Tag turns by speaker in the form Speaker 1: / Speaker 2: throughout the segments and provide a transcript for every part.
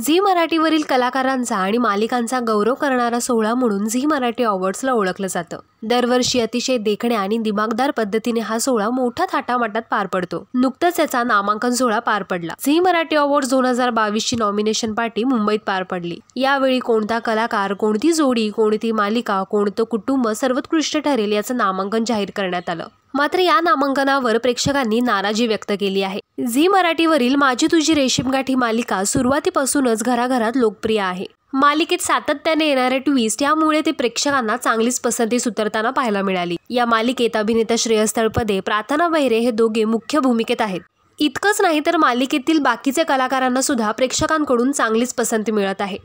Speaker 1: Zee मराठीवरील कलाकारांचा आणि मालिकांचा गौरव करणारा सोहळा म्हणून झी मराठी अवॉर्ड्सला ओळखलं जातं दरवर्षी अतिशय देखण्या आणि दिमागदार पद्धतीने हा सोहळा मोठ्या थाटामाटात पार पडतो नुकतंच याचा नामांकन सोहळा पार पडला झी मराठी अवॉर्ड दोन हजार बावीस ची नॉमिनेशन पार्टी मुंबईत पार पडली यावेळी कोणता कलाकार कोणती जोडी कोणती मालिका कोणतं कुटुंब सर्वोत्कृष्ट ठरेल याचं नामांकन जाहीर करण्यात आलं मात्र या नामांकनावर प्रेक्षकांनी नाराजी व्यक्त केली आहे झी मराठीवरील माझी तुझी रेशीमगाठी मालिका सुरुवातीपासूनच घराघरात लोकप्रिय आहे मालिकेत सातत्याने येणारे ट्विस्ट यामुळे ते प्रेक्षकांना चांगलीच पसंती सुतरताना पाहायला मिळाली या मालिकेत अभिनेता श्रेयस तळपदे प्रार्थना बहिरे हे दोघे मुख्य भूमिकेत आहेत इतकंच नाही तर मालिकेतील बाकीचे कलाकारांना सुद्धा प्रेक्षकांकडून चांगलीच पसंती मिळत आहे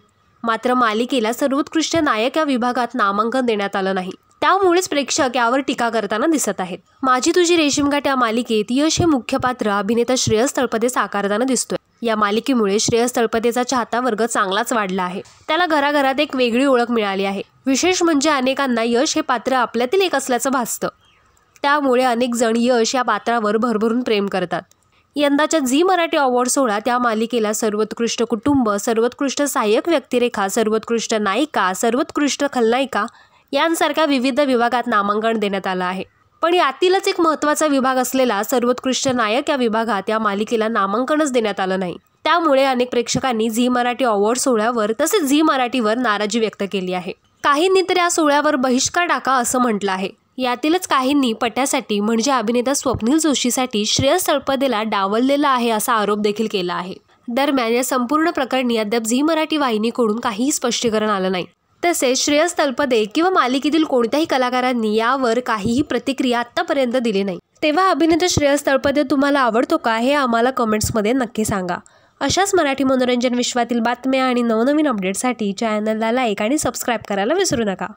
Speaker 1: मात्र मालिकेला सर्वोत्कृष्ट नायक या विभागात नामांकन देण्यात आलं नाही त्यामुळेच प्रेक्षक यावर टीका करताना दिसत आहेत माझी तुझी रेशीमगाठ या मालिकेत यश हे मुख्य पात्र अभिनेता श्रेयस तळपदे साकारताना दिसतोय या मालिकेमुळे श्रेयस तळपदेचा चाहता वर्ग चांगलाच वाढला आहे त्याला घराघरात एक वेगळी ओळख मिळाली आहे विशेष म्हणजे अनेकांना यश हे पात्र आपल्यातील एक असल्याचं भासतं त्यामुळे अनेक जण यश या पात्रावर भरभरून प्रेम करतात यंदाच्या झी मराठी अवॉर्ड सोहळा त्या मालिकेला सर्वोत्कृष्ट कुटुंब सर्वोत्कृष्ट सहाय्यक व्यक्तिरेखा सर्वोत्कृष्ट नायिका सर्वोत्कृष्ट खलनायिका यांसारख्या विविध विभागात नामांकन देण्यात आलं आहे पण यातीलच एक महत्त्वाचा विभाग असलेला सर्वोत्कृष्ट नायक या विभागात या मालिकेला नामांकनच देण्यात आलं नाही त्यामुळे अनेक प्रेक्षकांनी झी मराठी अवॉर्ड सोहळ्यावर तसेच झी मराठीवर नाराजी व्यक्त केली आहे काहींनी तर या सोहळ्यावर बहिष्कार टाका असं म्हटलं आहे यातीलच काहींनी पट्यासाठी म्हणजे अभिनेता स्वप्नील जोशीसाठी श्रेयस तळपदेला डावललेला आहे असा आरोप देखील केला आहे दरम्यान या संपूर्ण प्रकरणी अद्याप झी मराठी वाहिनीकडून काहीही स्पष्टीकरण आलं नाही तसेच श्रेयस तलपदे किंवा मालिकेतील कोणत्याही कलाकारांनी यावर काहीही प्रतिक्रिया आत्तापर्यंत दिली नाही तेव्हा अभिनेता श्रेयस तळपदे तुम्हाला आवडतो का हे आम्हाला कमेंट्समध्ये नक्की सांगा अशाच मराठी मनोरंजन विश्वातील बातम्या आणि नवनवीन अपडेटसाठी चॅनलला लाईक आणि सबस्क्राईब करायला विसरू नका